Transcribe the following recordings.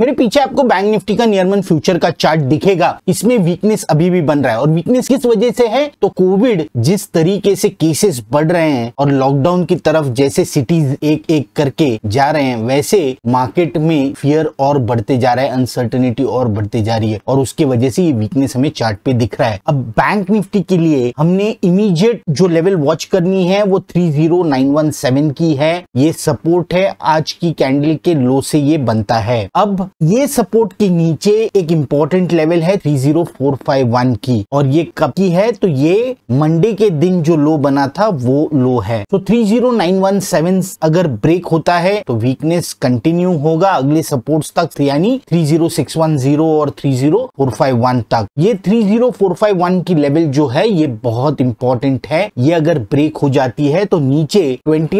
मेरे पीछे आपको बैंक निफ्टी का नियरमन फ्यूचर का चार्ट दिखेगा इसमें वीकनेस अभी भी बन रहा है और वीकनेस किस वजह से है तो कोविड जिस तरीके से केसेस बढ़ रहे हैं और लॉकडाउन की तरफ जैसे सिटीज एक एक करके जा रहे हैं वैसे मार्केट में फियर और बढ़ते जा रहा है अनसर्टेनिटी और बढ़ते जा रही है और उसके वजह से ये वीकनेस हमें चार्ट पे दिख रहा है अब बैंक निफ्टी के लिए हमने इमीजिएट जो लेवल वॉच करनी है वो three zero nine one seven की है ये सपोर्ट है आज की कैंडल के लो से ये बनता है अब ये सपोर्ट के नीचे एक इंपॉर्टेंट लेवल है 30451 की और ये कब की है तो ये मंडे के दिन जो लो बना था वो लो है तो 30917 अगर ब्रेक होता है तो वीकनेस कंटिन्यू होगा अगले सपोर्ट्स तक यानी 30610 और 30451 तक ये 30451 की लेवल जो है ये बहुत इंपॉर्टेंट है ये अगर ब्रेक हो जाती है तो नीचे ट्वेंटी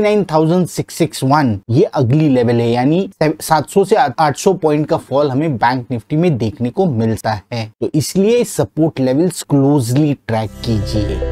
ये अगली लेवल है यानी सात से आठ पॉइंट पॉइंट का फॉल हमें बैंक निफ्टी में देखने को मिलता है तो इसलिए सपोर्ट लेवल्स क्लोजली ट्रैक कीजिए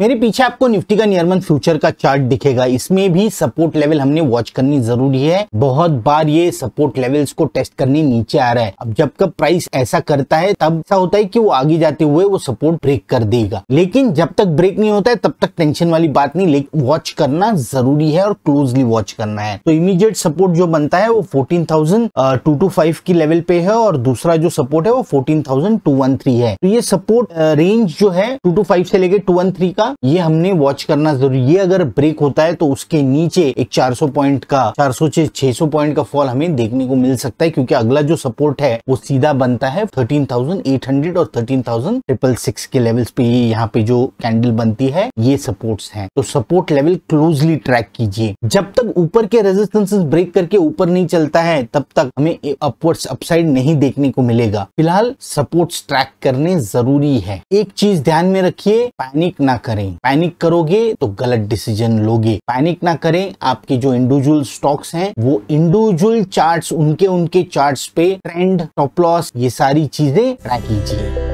मेरे पीछे आपको निफ्टी का नियर मंथ फ्यूचर का चार्ट दिखेगा इसमें भी सपोर्ट लेवल हमने वॉच करनी जरूरी है बहुत बार ये सपोर्ट लेवल्स को टेस्ट करने नीचे आ रहा है अब जब कब प्राइस ऐसा करता है तब ऐसा होता है कि वो आगे जाते हुए वो सपोर्ट ब्रेक कर देगा लेकिन जब तक ब्रेक नहीं होता है तब तक टेंशन वाली बात नहीं लेकिन वॉच करना जरूरी है और क्लोजली वॉच करना है तो इमीजिएट सपोर्ट जो बनता है वो fourteen thousand two two five की लेवल पे है और दूसरा जो सपोर्ट है वो fourteen thousand two one three है तो ये सपोर्ट रेंज जो है टू टू फाइव से लेके टू वन थ्री का ये हमने वॉच करना जरूरी ये अगर ब्रेक होता है तो उसके नीचे एक 400 पॉइंट का 400 से 600 पॉइंट का फॉल हमें देखने को मिल सकता है क्योंकि अगला जो सपोर्ट है वो सीधा बनता है 13,800 और 13,666 के लेवल्स पे ये यहाँ पे जो कैंडल बनती है ये सपोर्ट्स हैं तो सपोर्ट लेवल क्लोजली ट्रैक कीजिए जब तक ऊपर के रेजिस्टेंसेस ब्रेक करके ऊपर नहीं चलता है तब तक हमें अपवर्ड्स अपसाइड नहीं देखने को मिलेगा फिलहाल सपोर्ट ट्रैक करने जरूरी है एक चीज ध्यान में रखिए पैनिक ना करें करें पैनिक करोगे तो गलत डिसीजन लोगे पैनिक ना करें आपके जो इंडिविजुअल स्टॉक्स हैं वो इंडिविजुअल चार्ट्स उनके उनके चार्ट्स पे ट्रेंड टॉप लॉस ये सारी चीजें ट्रैक कीजिए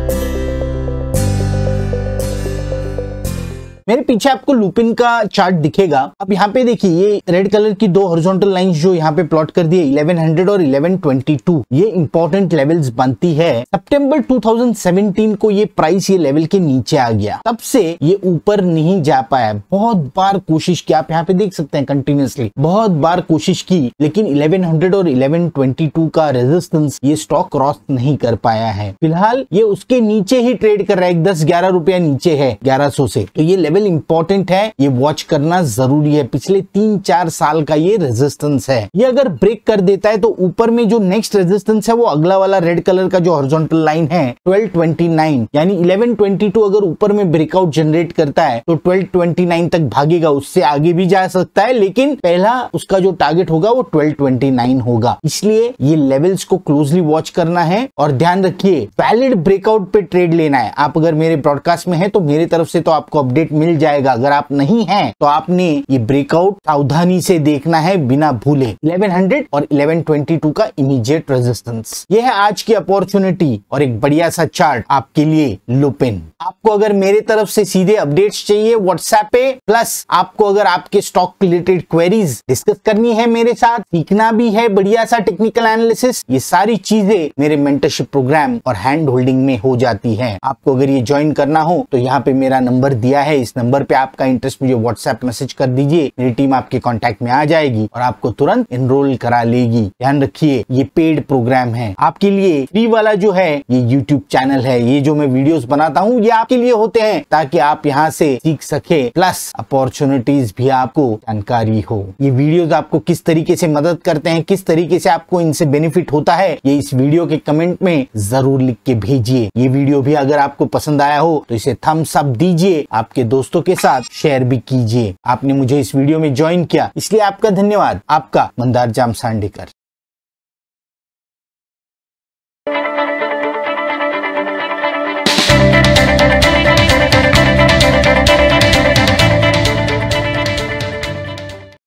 मेरे पीछे आपको लुपिन का चार्ट दिखेगा अब यहाँ पे देखिए ये रेड कलर की दो हॉरिजॉन्टल लाइंस जो यहाँ पे प्लॉट कर दिए 1100 और 1122 ये इंपॉर्टेंट लेवल्स बनती है सितंबर 2017 को ये प्राइस ये लेवल के नीचे आ गया तब से ये ऊपर नहीं जा पाया बहुत बार कोशिश की आप यहाँ पे देख सकते हैं कंटिन्यूसली बहुत बार कोशिश की लेकिन इलेवन और इलेवन का रेजिस्टेंस ये स्टॉक क्रॉस नहीं कर पाया है फिलहाल ये उसके नीचे ही ट्रेड कर रहा है दस ग्यारह रुपया नीचे है ग्यारह से तो ये लेवल लेवल इंपॉर्टेंट है ये वॉच करना जरूरी है पिछले तीन चार साल का ये रेजिस्टेंस है ये अगर ब्रेक कर देता है तो ऊपर में जो नेक्स्ट रेजिस्टेंस है वो अगला वाला रेड कलर का जो हॉर्जोंटल लाइन है 1229 यानी 1122 अगर ऊपर में ब्रेकआउट जनरेट करता है तो 1229 तक भागेगा उससे आगे भी जा सकता है लेकिन पहला उसका जो टारगेट होगा वो 1229 होगा इसलिए ये लेवल्स को क्लोजली वॉच करना है और ध्यान रखिए वैलिड ब्रेकआउट पे ट्रेड लेना है आप अगर मेरे ब्रॉडकास्ट में है तो मेरे तरफ से तो आपको अपडेट मिल मिल जाएगा अगर आप नहीं है तो आपने ये ब्रेकआउट सावधानी से देखना है बिना भूले 1100 और 1122 का इमीडिएट रेजिस्टेंस ये है आज की अपॉर्चुनिटी और एक बढ़िया सा चार्ट आपके लिए लुपिन आपको अगर मेरे तरफ से सीधे अपडेट्स चाहिए व्हाट्सएप पे प्लस आपको अगर आपके स्टॉक रिलेटेड क्वेरीज डिस्कस करनी है मेरे साथ सीखना भी है बढ़िया सा टेक्निकल एनालिसिस ये सारी चीजें मेरे मेंटरशिप प्रोग्राम और हैंड होल्डिंग में हो जाती है आपको अगर ये ज्वाइन करना हो तो यहाँ पे मेरा नंबर दिया है इस नंबर पे आपका इंटरेस्ट मुझे व्हाट्सएप मैसेज कर दीजिए मेरी टीम आपके कॉन्टेक्ट में आ जाएगी और आपको तुरंत एनरोल करा लेगी ध्यान रखिए ये पेड प्रोग्राम है आपके लिए फ्री वाला जो है ये यूट्यूब चैनल है ये जो मैं वीडियोस बनाता हूँ ये आपके लिए होते हैं ताकि आप यहाँ से सीख सके प्लस अपॉर्चुनिटीज भी आपको जानकारी हो ये वीडियो आपको किस तरीके से मदद करते हैं किस तरीके से आपको इनसे बेनिफिट होता है ये इस वीडियो के कमेंट में जरूर लिख के भेजिए ये वीडियो भी अगर आपको पसंद आया हो तो इसे थम्स अप दीजिए आपके दोस्त दोस्तों के साथ शेयर भी कीजिए आपने मुझे इस वीडियो में ज्वाइन किया इसलिए आपका धन्यवाद आपका मंदार जाम सांडेकर